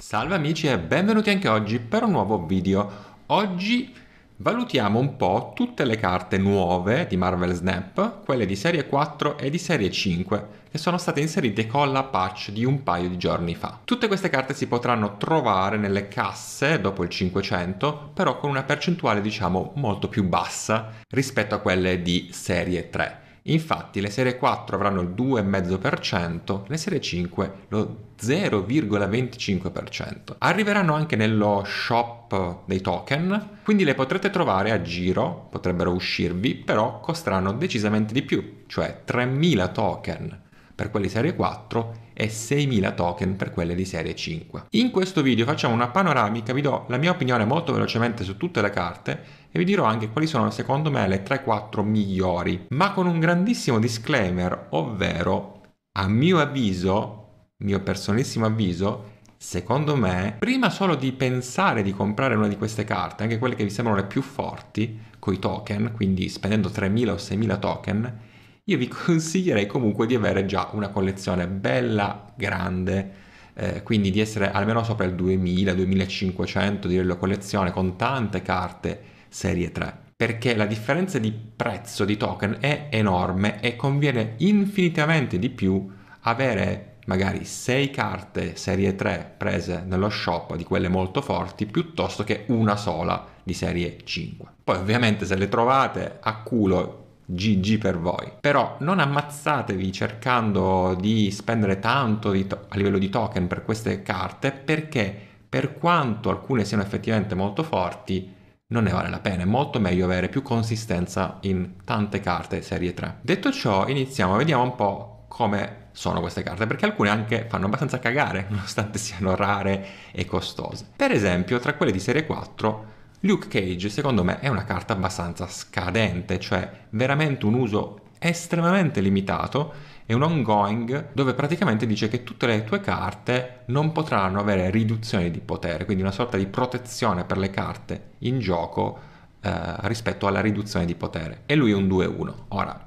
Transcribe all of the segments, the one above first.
Salve amici e benvenuti anche oggi per un nuovo video. Oggi valutiamo un po' tutte le carte nuove di Marvel Snap, quelle di serie 4 e di serie 5, che sono state inserite con la patch di un paio di giorni fa. Tutte queste carte si potranno trovare nelle casse dopo il 500, però con una percentuale diciamo molto più bassa rispetto a quelle di serie 3. Infatti le serie 4 avranno il 2,5%, le serie 5 lo 0,25%. Arriveranno anche nello shop dei token, quindi le potrete trovare a giro, potrebbero uscirvi, però costeranno decisamente di più, cioè 3.000 token per quelli serie 4 e 6.000 token per quelle di serie 5. In questo video facciamo una panoramica, vi do la mia opinione molto velocemente su tutte le carte e vi dirò anche quali sono secondo me le 3-4 migliori, ma con un grandissimo disclaimer, ovvero a mio avviso, mio personalissimo avviso, secondo me, prima solo di pensare di comprare una di queste carte, anche quelle che vi sembrano le più forti, coi token, quindi spendendo 3.000 o 6.000 token, io vi consiglierei comunque di avere già una collezione bella grande, eh, quindi di essere almeno sopra il 2000, 2500 direi la collezione con tante carte Serie 3 perché la differenza di prezzo di token è enorme e conviene infinitamente di più avere magari 6 carte serie 3 prese nello shop di quelle molto forti piuttosto che una sola di serie 5. Poi ovviamente se le trovate a culo GG per voi. Però non ammazzatevi cercando di spendere tanto di to- a livello di token per queste carte perché per quanto alcune siano effettivamente molto forti, non ne vale la pena, è molto meglio avere più consistenza in tante carte serie 3. Detto ciò, iniziamo vediamo un po' come sono queste carte, perché alcune anche fanno abbastanza cagare, nonostante siano rare e costose. Per esempio, tra quelle di serie 4, Luke Cage secondo me è una carta abbastanza scadente, cioè veramente un uso estremamente limitato è un ongoing dove praticamente dice che tutte le tue carte non potranno avere riduzione di potere, quindi una sorta di protezione per le carte in gioco eh, rispetto alla riduzione di potere. E lui è un 2-1. Ora,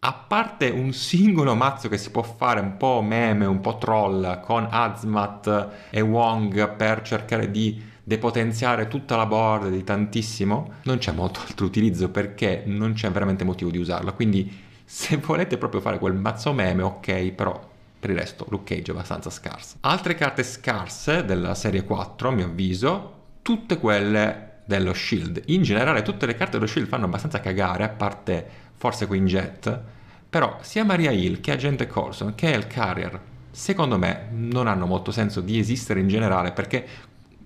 a parte un singolo mazzo che si può fare un po' meme, un po' troll con Azmat e Wong per cercare di depotenziare tutta la board di tantissimo, non c'è molto altro utilizzo perché non c'è veramente motivo di usarlo. Quindi se volete proprio fare quel mazzo meme, ok, però per il resto Luke Cage è abbastanza scarso. Altre carte scarse della serie 4, a mio avviso, tutte quelle dello Shield. In generale tutte le carte dello Shield fanno abbastanza cagare, a parte forse Queen Jet, però sia Maria Hill che Agente Colson che El Carrier, secondo me non hanno molto senso di esistere in generale perché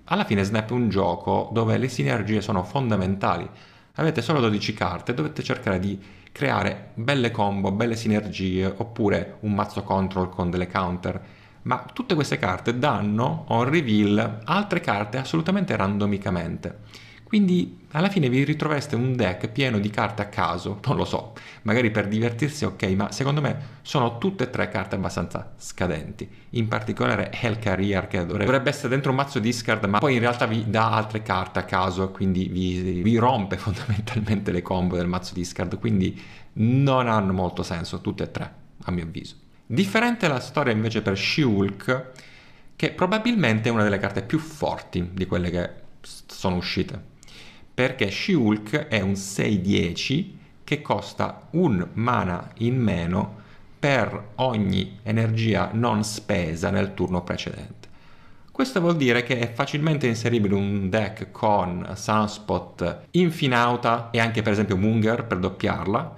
alla fine Snap è un gioco dove le sinergie sono fondamentali. Avete solo 12 carte, dovete cercare di creare belle combo, belle sinergie, oppure un mazzo control con delle counter. Ma tutte queste carte danno on reveal altre carte assolutamente randomicamente. Quindi alla fine vi ritrovereste un deck pieno di carte a caso, non lo so, magari per divertirsi ok, ma secondo me sono tutte e tre carte abbastanza scadenti. In particolare Hellcarrier che dovrebbe essere dentro un mazzo discard, ma poi in realtà vi dà altre carte a caso, quindi vi, vi rompe fondamentalmente le combo del mazzo discard, quindi non hanno molto senso tutte e tre, a mio avviso. Differente la storia invece per she che probabilmente è una delle carte più forti di quelle che sono uscite perché she è un 6-10 che costa un mana in meno per ogni energia non spesa nel turno precedente. Questo vuol dire che è facilmente inseribile un deck con Sunspot, Infinauta e anche per esempio Munger per doppiarla.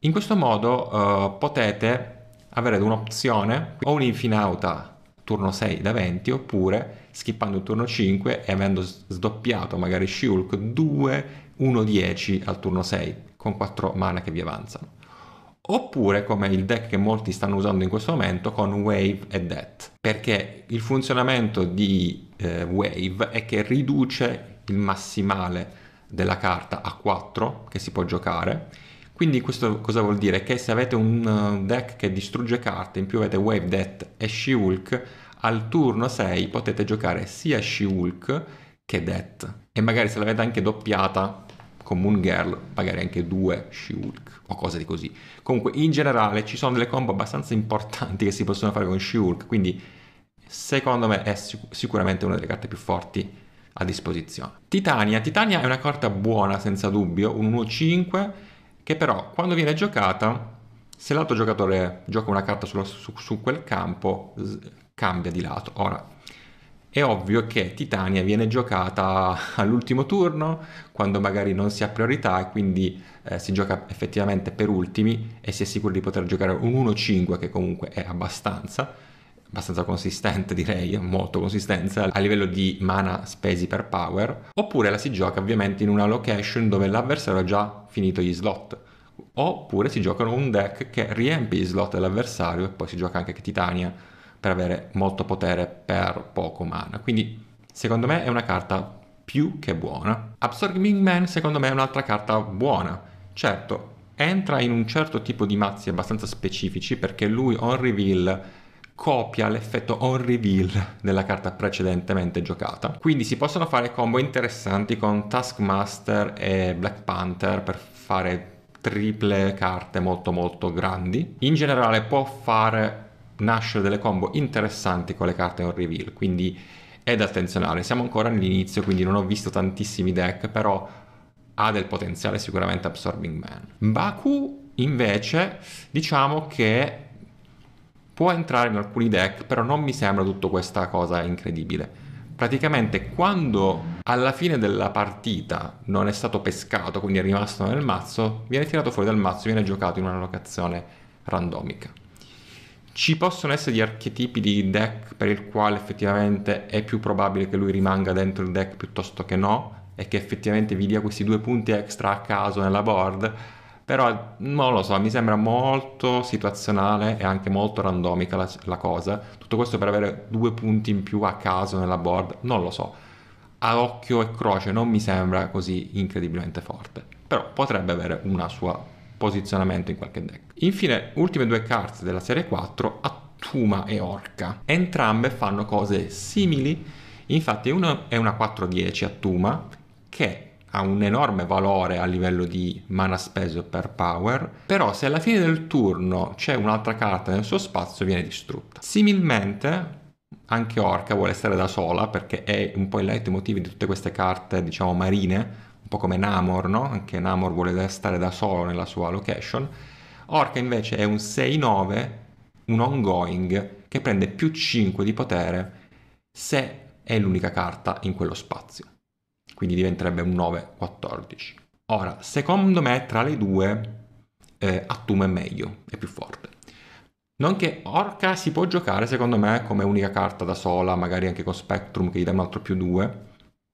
In questo modo uh, potete avere un'opzione o un Infinauta turno 6 da 20 oppure skippando il turno 5 e avendo sdoppiato magari Shulk 2 1-10 al turno 6 con 4 mana che vi avanzano oppure come il deck che molti stanno usando in questo momento con Wave e Death perché il funzionamento di eh, Wave è che riduce il massimale della carta a 4 che si può giocare quindi questo cosa vuol dire? Che se avete un eh, deck che distrugge carte, in più avete Wave Death e she al turno 6 potete giocare sia she che Death. E magari se l'avete anche doppiata con Moon Girl, magari anche due she o cose di così. Comunque in generale ci sono delle combo abbastanza importanti che si possono fare con she quindi secondo me è sic- sicuramente una delle carte più forti a disposizione. Titania, Titania è una carta buona senza dubbio, un 1-5 che però quando viene giocata, se l'altro giocatore gioca una carta su, su, su quel campo, cambia di lato. Ora, è ovvio che Titania viene giocata all'ultimo turno, quando magari non si ha priorità e quindi eh, si gioca effettivamente per ultimi e si è sicuri di poter giocare un 1-5 che comunque è abbastanza abbastanza consistente direi, molto consistente a livello di mana spesi per power, oppure la si gioca ovviamente in una location dove l'avversario ha già finito gli slot, oppure si giocano un deck che riempie gli slot dell'avversario e poi si gioca anche Titania per avere molto potere per poco mana, quindi secondo me è una carta più che buona. Absorbing Man secondo me è un'altra carta buona, certo entra in un certo tipo di mazzi abbastanza specifici perché lui on reveal copia l'effetto on reveal della carta precedentemente giocata. Quindi si possono fare combo interessanti con Taskmaster e Black Panther per fare triple carte molto molto grandi. In generale può fare nascere delle combo interessanti con le carte on reveal, quindi è da attenzionare. Siamo ancora all'inizio, quindi non ho visto tantissimi deck, però ha del potenziale sicuramente Absorbing Man. Baku invece diciamo che può entrare in alcuni deck, però non mi sembra tutta questa cosa incredibile. Praticamente quando alla fine della partita non è stato pescato, quindi è rimasto nel mazzo, viene tirato fuori dal mazzo e viene giocato in una locazione randomica. Ci possono essere gli archetipi di deck per il quale effettivamente è più probabile che lui rimanga dentro il deck piuttosto che no, e che effettivamente vi dia questi due punti extra a caso nella board, però non lo so, mi sembra molto situazionale e anche molto randomica la, la cosa. Tutto questo per avere due punti in più a caso nella board, non lo so. A occhio e croce non mi sembra così incredibilmente forte. Però potrebbe avere un suo posizionamento in qualche deck. Infine, ultime due carte della serie 4, Attuma e Orca. Entrambe fanno cose simili, infatti uno è una 4-10 Attuma che ha un enorme valore a livello di mana speso per power, però se alla fine del turno c'è un'altra carta nel suo spazio viene distrutta. Similmente anche Orca vuole stare da sola perché è un po' il leitmotiv di tutte queste carte, diciamo, marine, un po' come Namor, no? Anche Namor vuole stare da solo nella sua location. Orca invece è un 6-9, un ongoing, che prende più 5 di potere se è l'unica carta in quello spazio quindi diventerebbe un 9-14. Ora, secondo me tra le due eh, Attum è meglio, è più forte. Nonché Orca si può giocare secondo me come unica carta da sola, magari anche con Spectrum che gli dà un altro più 2,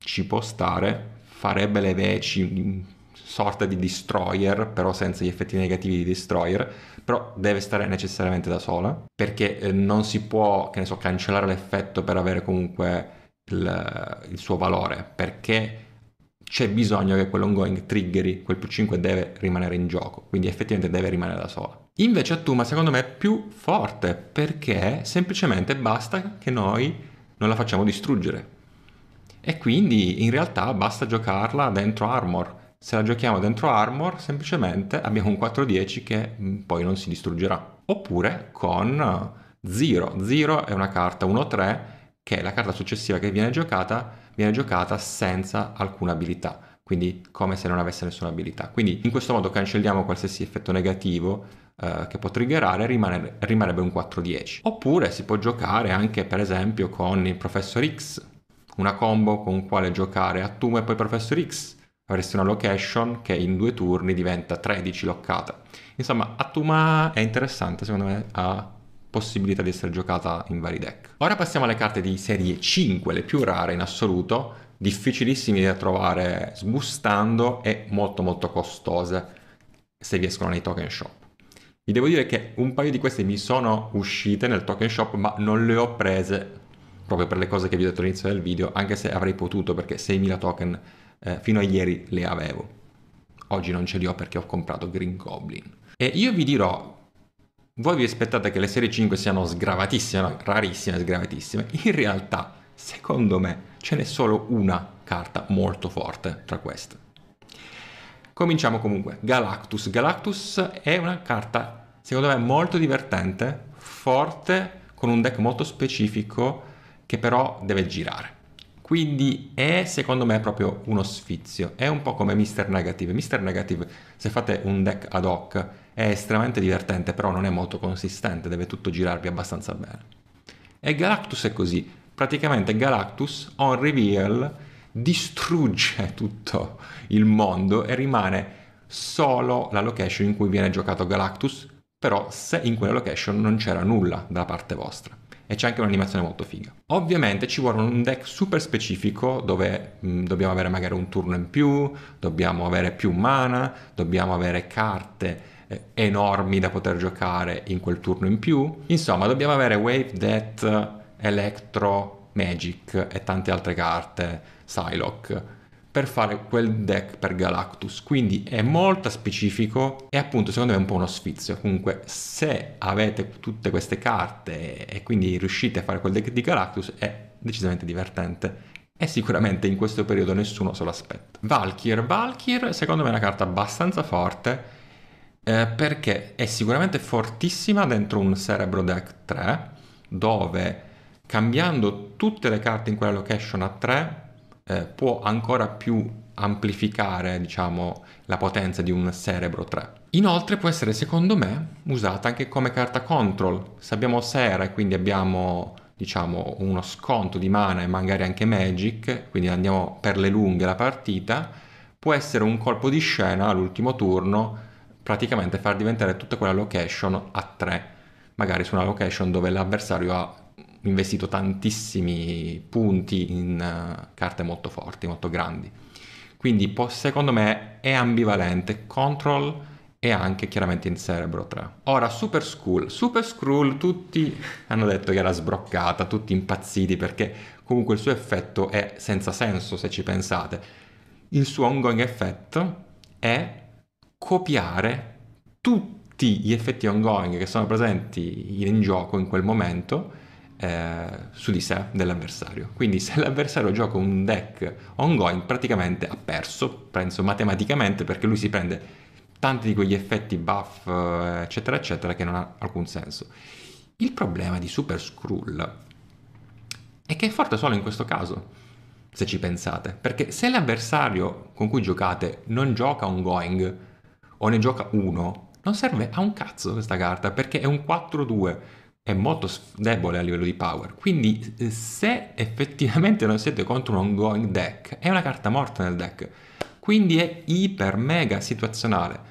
ci può stare, farebbe le veci, mm, sorta di destroyer, però senza gli effetti negativi di destroyer, però deve stare necessariamente da sola, perché eh, non si può, che ne so, cancellare l'effetto per avere comunque il, il suo valore perché c'è bisogno che quell'ongoing triggeri, quel più 5 deve rimanere in gioco, quindi effettivamente deve rimanere da sola. Invece Attuma secondo me è più forte perché semplicemente basta che noi non la facciamo distruggere. E quindi in realtà basta giocarla dentro Armor. Se la giochiamo dentro Armor semplicemente abbiamo un 4-10 che mm, poi non si distruggerà. Oppure con Zero. Zero è una carta che la carta successiva che viene giocata, viene giocata senza alcuna abilità, quindi come se non avesse nessuna abilità. Quindi in questo modo cancelliamo qualsiasi effetto negativo eh, che può triggerare, rimane, rimarrebbe un 4-10. Oppure si può giocare anche per esempio con il Professor X, una combo con quale giocare Atum e poi Professor X. Avresti una location che in due turni diventa 13 loccata. Insomma, Atuma è interessante secondo me a possibilità di essere giocata in vari deck. Ora passiamo alle carte di serie 5, le più rare in assoluto, difficilissime da trovare sbustando e molto molto costose se riescono nei token shop. Vi devo dire che un paio di queste mi sono uscite nel token shop, ma non le ho prese proprio per le cose che vi ho detto all'inizio del video, anche se avrei potuto perché 6.000 token eh, fino a ieri le avevo. Oggi non ce li ho perché ho comprato Green Goblin. E io vi dirò, voi vi aspettate che le serie 5 siano sgravatissime, no, rarissime, sgravatissime. In realtà, secondo me, ce n'è solo una carta molto forte tra queste. Cominciamo comunque. Galactus. Galactus è una carta, secondo me, molto divertente, forte, con un deck molto specifico che però deve girare. Quindi è secondo me proprio uno sfizio, è un po' come Mr. Negative. Mr. Negative, se fate un deck ad hoc è estremamente divertente, però non è molto consistente, deve tutto girarvi abbastanza bene. E Galactus è così, praticamente Galactus on reveal distrugge tutto il mondo e rimane solo la location in cui viene giocato Galactus, però se in quella location non c'era nulla da parte vostra. E c'è anche un'animazione molto figa. Ovviamente ci vuole un deck super specifico dove mh, mm, dobbiamo avere magari un turno in più, dobbiamo avere più mana, dobbiamo avere carte eh, enormi da poter giocare in quel turno in più. Insomma, dobbiamo avere Wave Death, Electro, Magic e tante altre carte, Psylocke per fare quel deck per Galactus. Quindi è molto specifico e appunto secondo me è un po' uno sfizio. Comunque se avete tutte queste carte e quindi riuscite a fare quel deck di Galactus è decisamente divertente. E sicuramente in questo periodo nessuno se lo aspetta. Valkyr. Valkyr secondo me è una carta abbastanza forte eh, perché è sicuramente fortissima dentro un Cerebro Deck 3 dove cambiando tutte le carte in quella location a 3 eh, può ancora più amplificare diciamo la potenza di un Cerebro 3. Inoltre può essere secondo me usata anche come carta control. Se abbiamo Sera e quindi abbiamo diciamo uno sconto di mana e magari anche magic, quindi andiamo per le lunghe la partita, può essere un colpo di scena all'ultimo turno praticamente far diventare tutta quella location a 3, magari su una location dove l'avversario ha investito tantissimi punti in uh, carte molto forti, molto grandi. Quindi po- secondo me è ambivalente, control e anche chiaramente in Cerebro 3. Ora Super Skull, Super Skull tutti hanno detto che era sbroccata, tutti impazziti perché comunque il suo effetto è senza senso se ci pensate. Il suo ongoing effect è copiare tutti gli effetti ongoing che sono presenti in gioco in quel momento eh, su di sé dell'avversario. Quindi se l'avversario gioca un deck ongoing praticamente ha perso, penso matematicamente perché lui si prende tanti di quegli effetti buff eh, eccetera eccetera che non ha alcun senso. Il problema di Super Skrull è che è forte solo in questo caso, se ci pensate, perché se l'avversario con cui giocate non gioca ongoing, o ne gioca uno, non serve a un cazzo questa carta perché è un 4-2, è molto debole a livello di power. Quindi eh, se effettivamente non siete contro un ongoing deck, è una carta morta nel deck. Quindi è iper mega situazionale.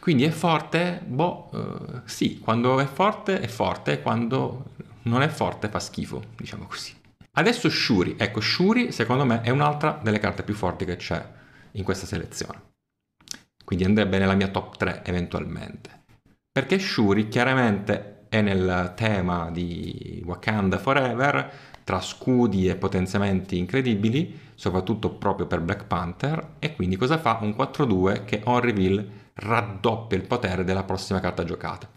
Quindi è forte? Boh, eh, sì, quando è forte è forte, quando non è forte fa schifo, diciamo così. Adesso Shuri, ecco Shuri secondo me è un'altra delle carte più forti che c'è in questa selezione quindi andrebbe nella mia top 3 eventualmente. Perché Shuri chiaramente è nel tema di Wakanda Forever, tra scudi e potenziamenti incredibili, soprattutto proprio per Black Panther, e quindi cosa fa? Un 4-2 che on reveal raddoppia il potere della prossima carta giocata.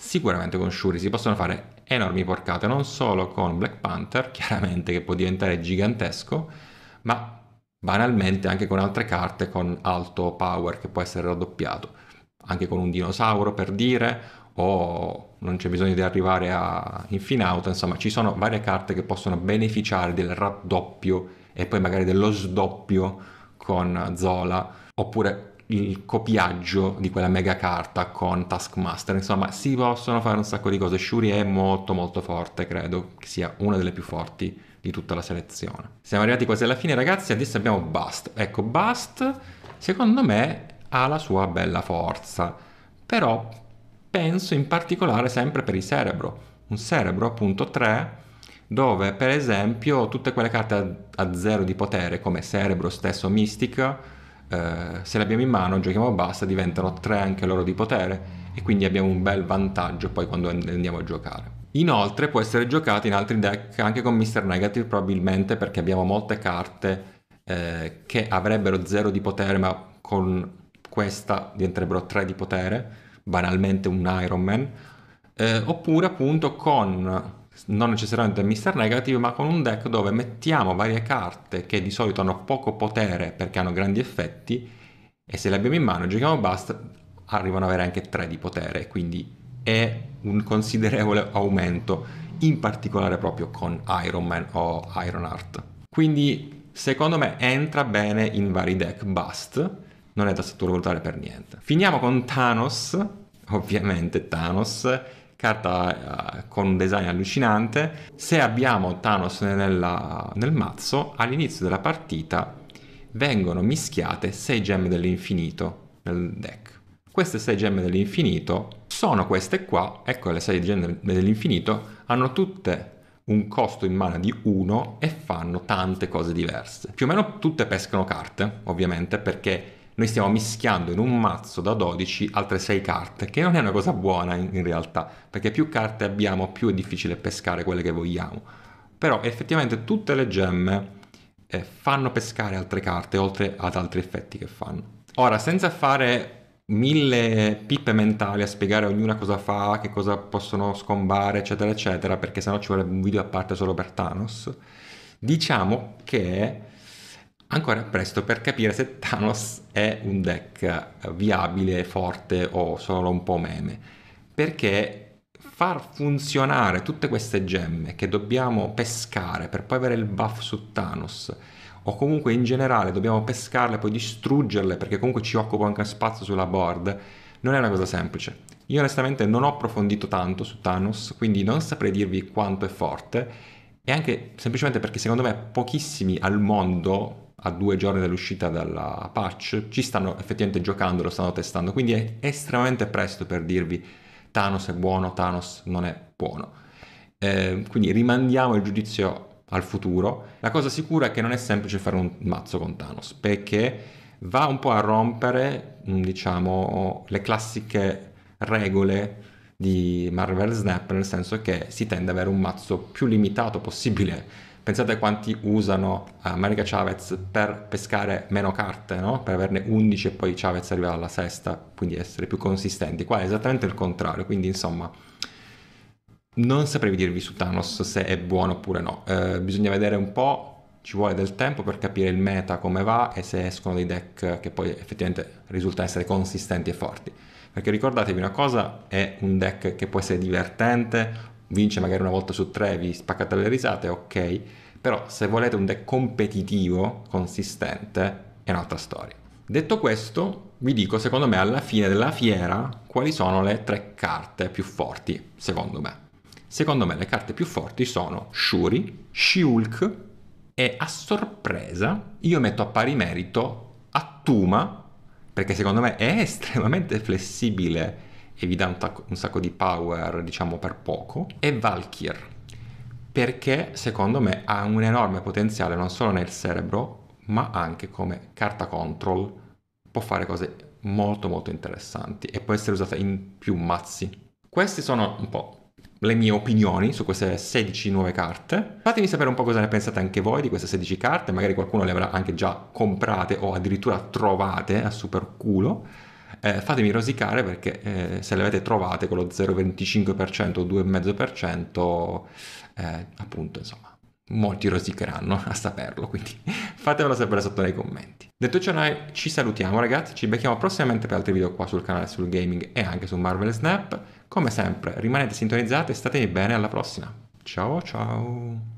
Sicuramente con Shuri si possono fare enormi porcate, non solo con Black Panther, chiaramente che può diventare gigantesco, ma banalmente anche con altre carte con alto power che può essere raddoppiato, anche con un dinosauro per dire, o non c'è bisogno di arrivare a auto insomma ci sono varie carte che possono beneficiare del raddoppio e poi magari dello sdoppio con Zola, oppure il copiaggio di quella mega carta con Taskmaster, insomma si possono fare un sacco di cose, Shuri è molto molto forte, credo che sia una delle più forti di tutta la selezione. Siamo arrivati quasi alla fine ragazzi, adesso abbiamo Bust. Ecco, Bust secondo me ha la sua bella forza, però penso in particolare sempre per il cerebro. Un cerebro appunto 3 dove per esempio tutte quelle carte a, zero di potere come cerebro stesso Mystic eh, se le abbiamo in mano, giochiamo Bust, diventano 3 anche loro di potere e quindi abbiamo un bel vantaggio poi quando andiamo a giocare. Inoltre può essere giocato in altri deck anche con Mr. Negative probabilmente perché abbiamo molte carte eh, che avrebbero 0 di potere ma con questa diventerebbero 3 di potere, banalmente un Iron Man, eh, oppure appunto con non necessariamente Mr. Negative ma con un deck dove mettiamo varie carte che di solito hanno poco potere perché hanno grandi effetti e se le abbiamo in mano e giochiamo Bust arrivano ad avere anche 3 di potere quindi è un considerevole aumento, in particolare proprio con Iron Man o Iron Heart. Quindi secondo me entra bene in vari deck Bust, non è da sottovalutare per niente. Finiamo con Thanos, ovviamente Thanos, carta eh, con un design allucinante. Se abbiamo Thanos nella, nel mazzo, all'inizio della partita vengono mischiate 6 gemme dell'infinito nel deck. Queste 6 gemme dell'infinito sono queste qua, ecco le serie di genere dell'infinito, hanno tutte un costo in mano di 1 e fanno tante cose diverse. Più o meno tutte pescano carte, ovviamente, perché noi stiamo mischiando in un mazzo da 12 altre 6 carte, che non è una cosa buona in, in realtà, perché più carte abbiamo, più è difficile pescare quelle che vogliamo. Però effettivamente tutte le gemme eh, fanno pescare altre carte, oltre ad altri effetti che fanno. Ora, senza fare mille pippe mentali a spiegare ognuna cosa fa, che cosa possono scombare, eccetera, eccetera, perché sennò ci vorrebbe un video a parte solo per Thanos. Diciamo che ancora è presto per capire se Thanos è un deck viabile, forte o solo un po' meme, perché far funzionare tutte queste gemme che dobbiamo pescare per poi avere il buff su Thanos o comunque in generale dobbiamo pescarle e poi distruggerle perché comunque ci occupa anche spazio sulla board, non è una cosa semplice. Io onestamente non ho approfondito tanto su Thanos, quindi non saprei dirvi quanto è forte e anche semplicemente perché secondo me pochissimi al mondo a due giorni dall'uscita dalla patch ci stanno effettivamente giocando, lo stanno testando, quindi è estremamente presto per dirvi Thanos è buono, Thanos non è buono. Eh, quindi rimandiamo il giudizio al futuro, la cosa sicura è che non è semplice fare un mazzo con Thanos, perché va un po' a rompere, mm, diciamo, le classiche regole di Marvel Snap, nel senso che si tende ad avere un mazzo più limitato possibile. Pensate a quanti usano eh, America Chavez per pescare meno carte, no? per averne 11 e poi Chavez arriva alla sesta, quindi essere più consistenti. Qua è esattamente il contrario, quindi insomma non saprei dirvi su Thanos se è buono oppure no, eh, bisogna vedere un po', ci vuole del tempo per capire il meta come va e se escono dei deck che poi effettivamente risultano essere consistenti e forti. Perché ricordatevi una cosa, è un deck che può essere divertente, vince magari una volta su tre, vi spaccate le risate, ok, però se volete un deck competitivo, consistente, è un'altra storia. Detto questo, vi dico secondo me alla fine della fiera quali sono le tre carte più forti, secondo me. Secondo me le carte più forti sono Shuri, Shulk e a sorpresa io metto a pari merito Attuma perché secondo me è estremamente flessibile e vi dà un, tac- un sacco di power diciamo per poco e Valkyr perché secondo me ha un enorme potenziale non solo nel cerebro ma anche come carta control può fare cose molto molto interessanti e può essere usata in più mazzi. Questi sono un po' le mie opinioni su queste 16 nuove carte. Fatemi sapere un po' cosa ne pensate anche voi di queste 16 carte, magari qualcuno le avrà anche già comprate o addirittura trovate a super culo. Eh, fatemi rosicare perché eh, se le avete trovate con lo 0,25% o 2,5% eh, appunto insomma molti rosicheranno a saperlo quindi fatemelo sapere sotto nei commenti detto ciò noi ci salutiamo ragazzi ci becchiamo prossimamente per altri video qua sul canale sul gaming e anche su Marvel Snap come sempre, rimanete sintonizzati e statevi bene alla prossima. Ciao ciao!